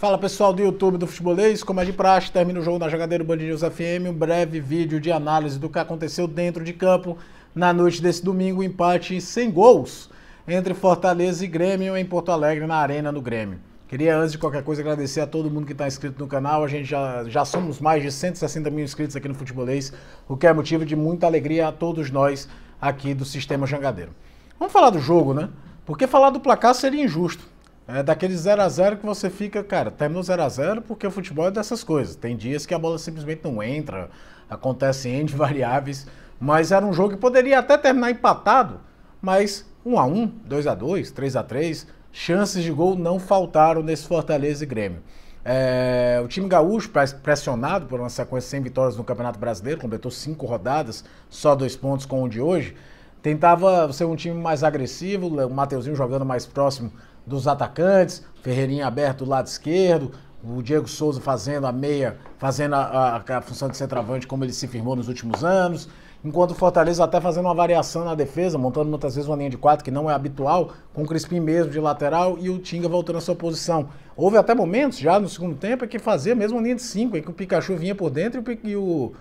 Fala pessoal do YouTube do Futebolês, como é de praxe, termina o jogo na Jogadeiro Band News FM, um breve vídeo de análise do que aconteceu dentro de campo na noite desse domingo, empate sem gols entre Fortaleza e Grêmio em Porto Alegre, na Arena do Grêmio. Queria, antes de qualquer coisa, agradecer a todo mundo que está inscrito no canal. A gente já, já somos mais de 160 mil inscritos aqui no Futebolês, o que é motivo de muita alegria a todos nós aqui do Sistema Jangadeiro. Vamos falar do jogo, né? Porque falar do placar seria injusto. É daquele 0 a 0 que você fica, cara, terminou 0 a 0 porque o futebol é dessas coisas. Tem dias que a bola simplesmente não entra, acontecem N variáveis, mas era um jogo que poderia até terminar empatado, mas 1 a 1, 2 a 2, 3 a 3, chances de gol não faltaram nesse Fortaleza e Grêmio. É, o time gaúcho, pressionado por uma sequência sem vitórias no Campeonato Brasileiro, completou cinco rodadas, só dois pontos com o de hoje. Tentava ser um time mais agressivo, o Mateuzinho jogando mais próximo dos atacantes, Ferreirinha aberto do lado esquerdo, o Diego Souza fazendo a meia, fazendo a, a, a, função de centroavante como ele se firmou nos últimos anos, enquanto o Fortaleza até fazendo uma variação na defesa, montando muitas vezes uma linha de quatro que não é habitual, com o Crispim mesmo de lateral e o Tinga voltando à sua posição. Houve até momentos já no segundo tempo em que fazia mesmo uma linha de cinco, em que o Pikachu vinha por dentro e o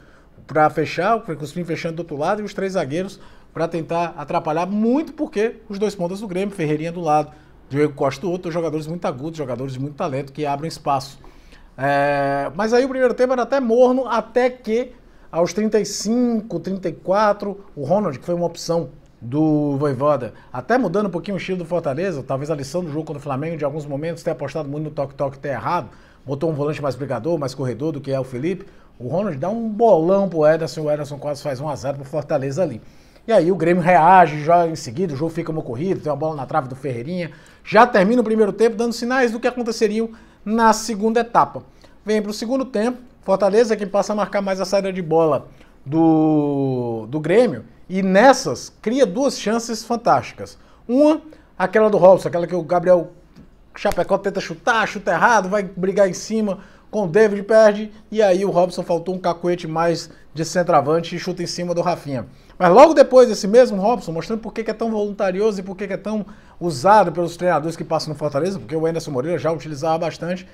para fechar, o Crispim fechando do outro lado e os três zagueiros para tentar atrapalhar muito porque os dois pontas do Grêmio, Ferreirinha do lado, Diego Costa do outro, jogadores muito agudos, jogadores de muito talento que abrem espaço. É, mas aí o primeiro tempo era até morno, até que aos 35, 34, o Ronald, que foi uma opção do Voivoda, até mudando um pouquinho o estilo do Fortaleza, talvez a lição do jogo contra o Flamengo, de alguns momentos, ter apostado muito no toque-toque ter errado, botou um volante mais brigador, mais corredor do que é o Felipe. O Ronald dá um bolão pro Ederson, o Ederson quase faz 1 x 0 pro Fortaleza ali. E aí o Grêmio reage, joga em seguida, o jogo fica uma corrida, tem uma bola na trave do Ferreirinha. Já termina o primeiro tempo dando sinais do que aconteceria na segunda etapa. Vem para o segundo tempo, Fortaleza é que passa a marcar mais a saída de bola do, do Grêmio. E nessas, cria duas chances fantásticas. Uma, aquela do Robson, aquela que o Gabriel Chapecó tenta chutar, chuta errado, vai brigar em cima com o David perde, e aí o Robson faltou um cacuete mais de centroavante e chuta em cima do Rafinha. Mas logo depois, esse mesmo Robson, mostrando por que é tão voluntarioso e por que é tão usado pelos treinadores que passam no Fortaleza, porque o Anderson Moreira já utilizava bastante,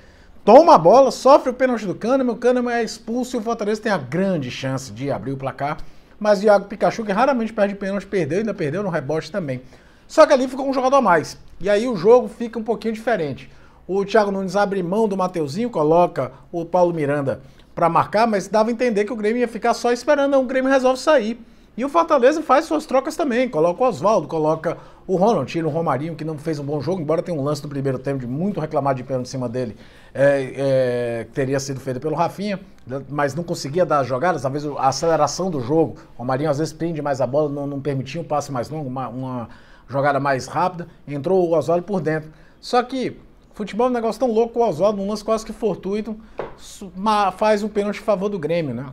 toma a bola, sofre o pênalti do Cânimo, o Cânimo é expulso e o Fortaleza tem a grande chance de abrir o placar. Mas o Iago Pikachu, que raramente perde pênalti, perdeu, ainda perdeu no rebote também. Só que ali ficou um jogador a mais. E aí o jogo fica um pouquinho diferente. O Thiago Nunes abre mão do Mateuzinho, coloca o Paulo Miranda para marcar, mas dava a entender que o Grêmio ia ficar só esperando, o Grêmio resolve sair. E o Fortaleza faz suas trocas também, coloca o Oswaldo, coloca o Ronald, tira o Romarinho, que não fez um bom jogo, embora tenha um lance no primeiro tempo de muito reclamado de pênalti em cima dele, é, é, que teria sido feito pelo Rafinha, mas não conseguia dar as jogadas, talvez a aceleração do jogo, o Romarinho às vezes prende mais a bola, não, não permitia um passe mais longo, uma, uma jogada mais rápida, entrou o Oswaldo por dentro. Só que futebol é um negócio tão louco, o Oswaldo, um lance quase que fortuito, então, faz um pênalti a favor do Grêmio, né?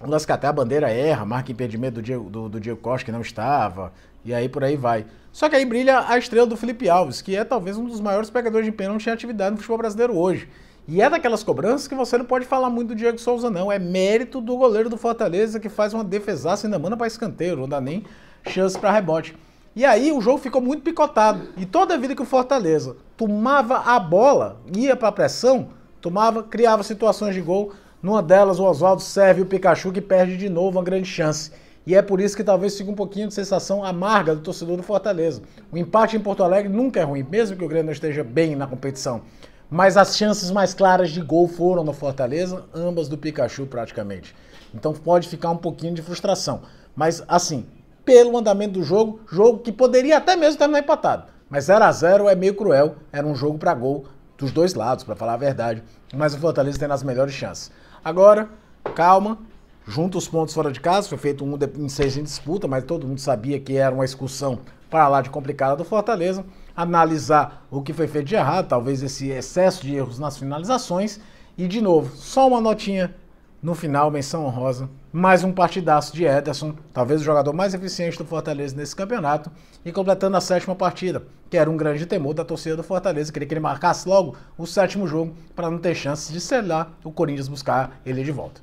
Um lance que até a bandeira erra, marca impedimento do Diego, do, do Diego Costa, que não estava, e aí por aí vai. Só que aí brilha a estrela do Felipe Alves, que é talvez um dos maiores pegadores de pênalti em atividade no futebol brasileiro hoje. E é daquelas cobranças que você não pode falar muito do Diego Souza, não. É mérito do goleiro do Fortaleza que faz uma defesaça ainda manda para escanteio, não dá nem chance para rebote. E aí o jogo ficou muito picotado. E toda a vida que o Fortaleza tomava a bola, ia para a pressão, tomava, criava situações de gol. Numa delas, o Oswaldo serve o Pikachu que perde de novo uma grande chance. E é por isso que talvez fique um pouquinho de sensação amarga do torcedor do Fortaleza. O empate em Porto Alegre nunca é ruim, mesmo que o Grêmio não esteja bem na competição. Mas as chances mais claras de gol foram no Fortaleza, ambas do Pikachu praticamente. Então pode ficar um pouquinho de frustração. Mas assim, pelo andamento do jogo, jogo que poderia até mesmo terminar empatado. Mas 0 a 0 é meio cruel, era um jogo para gol dos dois lados, para falar a verdade, mas o Fortaleza tem as melhores chances. Agora, calma, junta os pontos fora de casa, foi feito um em seis em disputa, mas todo mundo sabia que era uma excursão para lá de complicada do Fortaleza, analisar o que foi feito de errado, talvez esse excesso de erros nas finalizações, e de novo, só uma notinha no final, menção honrosa. Mais um partidaço de Ederson, talvez o jogador mais eficiente do Fortaleza nesse campeonato, e completando a sétima partida, que era um grande temor da torcida do Fortaleza, queria que ele marcasse logo o sétimo jogo para não ter chance de, sei lá, o Corinthians buscar ele de volta.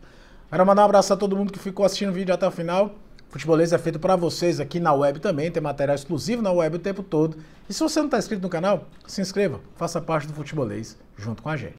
Quero mandar um abraço a todo mundo que ficou assistindo o vídeo até o final. Futebolês é feito para vocês aqui na web também, tem material exclusivo na web o tempo todo. E se você não está inscrito no canal, se inscreva, faça parte do Futebolês junto com a gente.